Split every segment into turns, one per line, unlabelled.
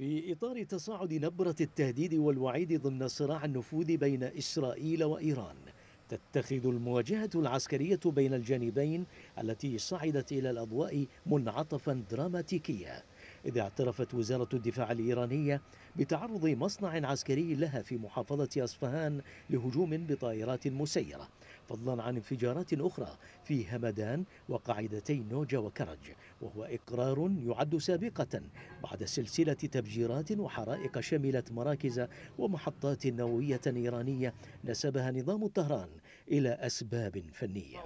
في إطار تصاعد نبرة التهديد والوعيد ضمن صراع النفوذ بين إسرائيل وإيران تتخذ المواجهة العسكرية بين الجانبين التي صعدت إلى الأضواء منعطفا دراماتيكيا إذ اعترفت وزارة الدفاع الإيرانية بتعرض مصنع عسكري لها في محافظة أصفهان لهجوم بطائرات مسيرة فضلا عن انفجارات أخرى في همدان وقاعدتي نوجا وكرج وهو إقرار يعد سابقة بعد سلسلة تفجيرات وحرائق شملت مراكز ومحطات نووية إيرانية نسبها نظام طهران إلى أسباب فنية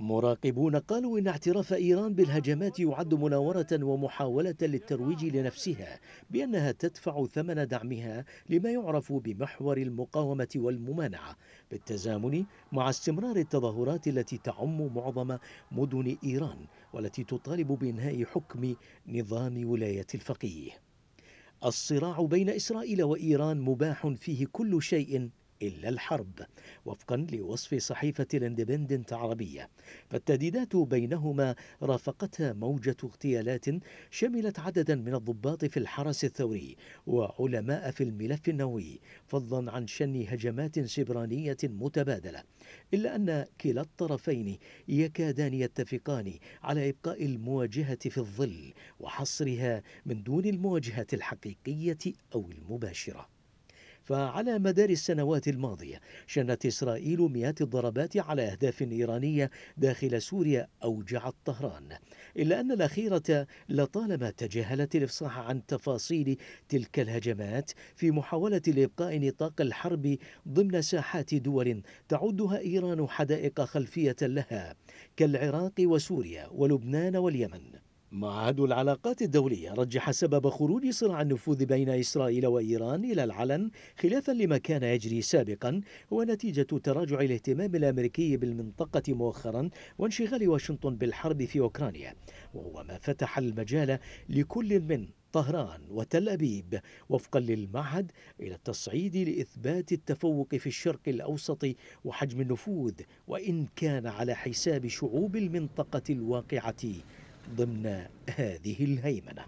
مراقبون قالوا إن اعتراف إيران بالهجمات يعد مناورة ومحاولة للترويج لنفسها بأنها تدفع ثمن دعمها لما يعرف بمحور المقاومة والممانعة بالتزامن مع استمرار التظاهرات التي تعم معظم مدن إيران والتي تطالب بإنهاء حكم نظام ولاية الفقيه الصراع بين إسرائيل وإيران مباح فيه كل شيء إلا الحرب وفقا لوصف صحيفة الاندبندنت عربية فالتهديدات بينهما رافقتها موجة اغتيالات شملت عددا من الضباط في الحرس الثوري وعلماء في الملف النووي فضلا عن شن هجمات سبرانية متبادلة إلا أن كلا الطرفين يكادان يتفقان على إبقاء المواجهة في الظل وحصرها من دون المواجهة الحقيقية أو المباشرة فعلى مدار السنوات الماضية شنت إسرائيل مئات الضربات على أهداف إيرانية داخل سوريا أوجعت طهران إلا أن الأخيرة لطالما تجاهلت الإفصاح عن تفاصيل تلك الهجمات في محاولة لإبقاء نطاق الحرب ضمن ساحات دول تعدها إيران حدائق خلفية لها كالعراق وسوريا ولبنان واليمن معهد العلاقات الدولية رجح سبب خروج صراع النفوذ بين إسرائيل وإيران إلى العلن خلافا لما كان يجري سابقا هو نتيجة تراجع الاهتمام الأمريكي بالمنطقة مؤخرا وانشغال واشنطن بالحرب في أوكرانيا وهو ما فتح المجال لكل من طهران وتل أبيب وفقا للمعهد إلى التصعيد لإثبات التفوق في الشرق الأوسط وحجم النفوذ وإن كان على حساب شعوب المنطقة الواقعة ضمن هذه الهيمنه